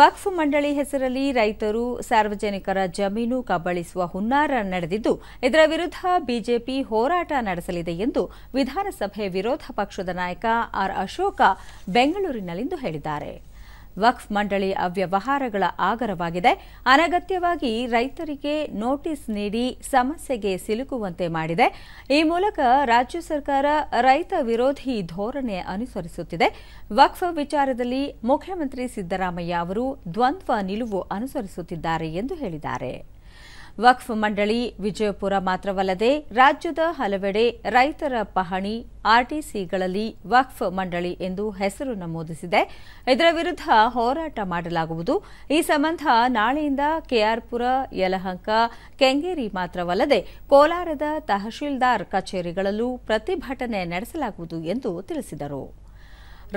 ವಕ್ಫ್ ಮಂಡಳಿ ಹೆಸರಲ್ಲಿ ರೈತರು ಸಾರ್ವಜನಿಕರ ಜಮೀನು ಕಬಳಿಸುವ ಹುನ್ನಾರ ನಡೆದಿದ್ದು ಇದರ ವಿರುದ್ಧ ಬಿಜೆಪಿ ಹೋರಾಟ ನಡೆಸಲಿದೆ ಎಂದು ವಿಧಾನಸಭೆ ವಿರೋಧ ಪಕ್ಷದ ನಾಯಕ ಆರ್ ಅಶೋಕ ಬೆಂಗಳೂರಿನಲ್ಲಿಂದು ಹೇಳಿದ್ದಾರೆ ವಕ್ಫ್ ಮಂಡಳಿ ಅವ್ಯವಹಾರಗಳ ಆಗರವಾಗಿದೆ ಅನಗತ್ಯವಾಗಿ ರೈತರಿಗೆ ನೋಟಿಸ್ ನೀಡಿ ಸಮಸ್ಯೆಗೆ ಸಿಲುಕುವಂತೆ ಮಾಡಿದೆ ಈ ಮೂಲಕ ರಾಜ್ಯ ಸರ್ಕಾರ ರೈತ ವಿರೋಧಿ ಧೋರಣೆ ಅನುಸರಿಸುತ್ತಿದೆ ವಕ್ಫ್ ವಿಚಾರದಲ್ಲಿ ಮುಖ್ಯಮಂತ್ರಿ ಸಿದ್ದರಾಮಯ್ಯ ಅವರು ದ್ವಂದ್ವ ನಿಲುವು ಅನುಸರಿಸುತ್ತಿದ್ದಾರೆ ಎಂದು ಹೇಳಿದ್ದಾರೆ ವಕ್ಫ್ ಮಂಡಳಿ ವಿಜಯಪುರ ಮಾತ್ರವಲ್ಲದೆ ರಾಜ್ಯದ ಹಲವೆಡೆ ರೈತರ ಪಹಣಿ ಆರ್ಟಿಸಿಗಳಲ್ಲಿ ವಕ್ಫ್ ಮಂಡಳಿ ಎಂದು ಹೆಸರು ನಮೂದಿಸಿದೆ ಇದರ ವಿರುದ್ಧ ಹೋರಾಟ ಮಾಡಲಾಗುವುದು ಈ ಸಂಬಂಧ ನಾಳೆಯಿಂದ ಕೆಆರ್ಪುರ ಯಲಹಂಕ ಕೆಂಗೇರಿ ಮಾತ್ರವಲ್ಲದೆ ಕೋಲಾರದ ತಹಶೀಲ್ದಾರ್ ಕಚೇರಿಗಳಲ್ಲೂ ಪ್ರತಿಭಟನೆ ನಡೆಸಲಾಗುವುದು ಎಂದು ತಿಳಿಸಿದರು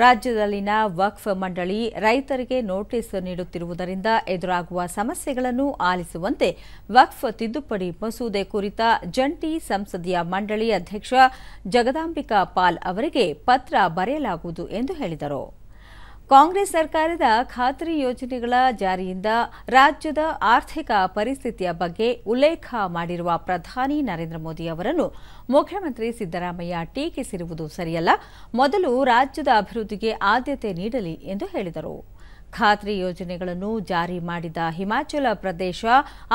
ರಾಜ್ಯದಲ್ಲಿನ ವಕ್ಫ್ ಮಂಡಳಿ ರೈತರಿಗೆ ನೋಟಿಸ್ ನೀಡುತ್ತಿರುವುದರಿಂದ ಎದುರಾಗುವ ಸಮಸ್ಯೆಗಳನ್ನು ಆಲಿಸುವಂತೆ ವಕ್ಫ್ ತಿದ್ದುಪಡಿ ಮಸೂದೆ ಕುರಿತ ಜಂಟಿ ಸಂಸದೀಯ ಮಂಡಳಿ ಅಧ್ಯಕ್ಷ ಜಗದಾಂಬಿಕಾ ಪಾಲ್ ಅವರಿಗೆ ಪತ್ರ ಬರೆಯಲಾಗುವುದು ಎಂದು ಹೇಳಿದರು ಕಾಂಗ್ರೆಸ್ ಸರ್ಕಾರದ ಖಾತ್ರಿ ಯೋಜನೆಗಳ ಜಾರಿಯಿಂದ ರಾಜ್ಯದ ಆರ್ಥಿಕ ಪರಿಸ್ಥಿತಿಯ ಬಗ್ಗೆ ಉಲ್ಲೇಖ ಮಾಡಿರುವ ಪ್ರಧಾನಿ ನರೇಂದ್ರ ಮೋದಿ ಅವರನ್ನು ಮುಖ್ಯಮಂತ್ರಿ ಸಿದ್ದರಾಮಯ್ಯ ಟೀಕಿಸಿರುವುದು ಸರಿಯಲ್ಲ ಮೊದಲು ರಾಜ್ಯದ ಅಭಿವೃದ್ಧಿಗೆ ಆದ್ಯತೆ ನೀಡಲಿ ಎಂದು ಹೇಳಿದರು ಖಾತ್ರಿ ಯೋಜನೆಗಳನ್ನು ಜಾರಿ ಮಾಡಿದ ಹಿಮಾಚಲ ಪ್ರದೇಶ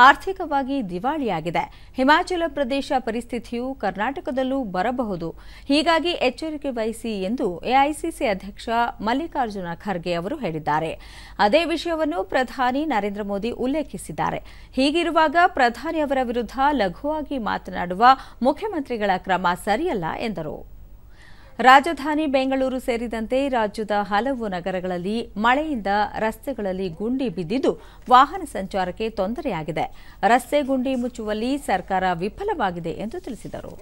ಆರ್ಥಿಕವಾಗಿ ದಿವಾಳಿಯಾಗಿದೆ ಹಿಮಾಚಲ ಪ್ರದೇಶ ಪರಿಸ್ಥಿತಿಯು ಕರ್ನಾಟಕದಲ್ಲೂ ಬರಬಹುದು ಹೀಗಾಗಿ ಎಚ್ಚರಿಕೆ ವಹಿಸಿ ಎಂದು ಎಐಸಿಸಿ ಅಧ್ಯಕ್ಷ ಮಲ್ಲಿಕಾರ್ಜುನ ಖರ್ಗೆ ಅವರು ಹೇಳಿದ್ದಾರೆ ಅದೇ ವಿಷಯವನ್ನು ಪ್ರಧಾನಿ ನರೇಂದ್ರ ಮೋದಿ ಉಲ್ಲೇಖಿಸಿದ್ದಾರೆ ಹೀಗಿರುವಾಗ ಪ್ರಧಾನಿ ಅವರ ವಿರುದ್ಧ ಲಘುವಾಗಿ ಮಾತನಾಡುವ ಮುಖ್ಯಮಂತ್ರಿಗಳ ಕ್ರಮ ಸರಿಯಲ್ಲ ಎಂದರು ರಾಜಧಾನಿ ಬೆಂಗಳೂರು ಸೇರಿದಂತೆ ರಾಜ್ಯದ ಹಲವು ನಗರಗಳಲ್ಲಿ ಮಳೆಯಿಂದ ರಸ್ತೆಗಳಲ್ಲಿ ಗುಂಡಿ ಬಿದ್ದಿದ್ದು ವಾಹನ ಸಂಚಾರಕ್ಕೆ ತೊಂದರೆಯಾಗಿದೆ ರಸ್ತೆ ಗುಂಡಿ ಮುಚ್ಚುವಲ್ಲಿ ಸರ್ಕಾರ ವಿಫಲವಾಗಿದೆ ಎಂದು ತಿಳಿಸಿದರು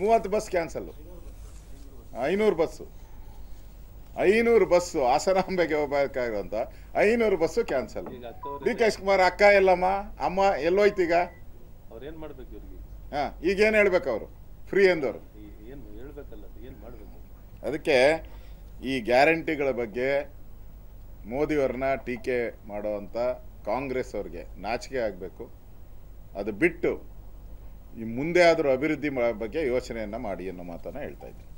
ಮೂವತ್ತು ಬಸ್ ಕ್ಯಾನ್ಸಲ್ ಐನೂರು ಬಸ್ಸು ಐನೂರು ಬಸ್ಸು ಹಾಸನಾಂಬೆಗೆ ಹೋಗಬೇಕಾಗಿರುವಂಥ ಐನೂರು bus cancel D K Kumar ಅಕ್ಕ ಎಲ್ಲಮ್ಮ ಅಮ್ಮ ಎಲ್ಲೋಯ್ತೀಗ ಹಾಂ ಈಗೇನು ಹೇಳ್ಬೇಕು ಅವರು ಫ್ರೀ ಮಾಡಬೇಕು ಅದಕ್ಕೆ ಈ ಗ್ಯಾರಂಟಿಗಳ ಬಗ್ಗೆ ಮೋದಿಯವ್ರನ್ನ ಟೀಕೆ ಮಾಡೋವಂಥ ಕಾಂಗ್ರೆಸ್ ಅವ್ರಿಗೆ ನಾಚಿಕೆ ಆಗಬೇಕು ಅದು ಬಿಟ್ಟು ಈ ಮುಂದೆ ಆದರೂ ಅಭಿವೃದ್ಧಿ ಬಗ್ಗೆ ಯೋಚನೆಯನ್ನು ಮಾಡಿ ಅನ್ನೋ ಮಾತನ್ನು ಹೇಳ್ತಾ ಇದ್ದೀನಿ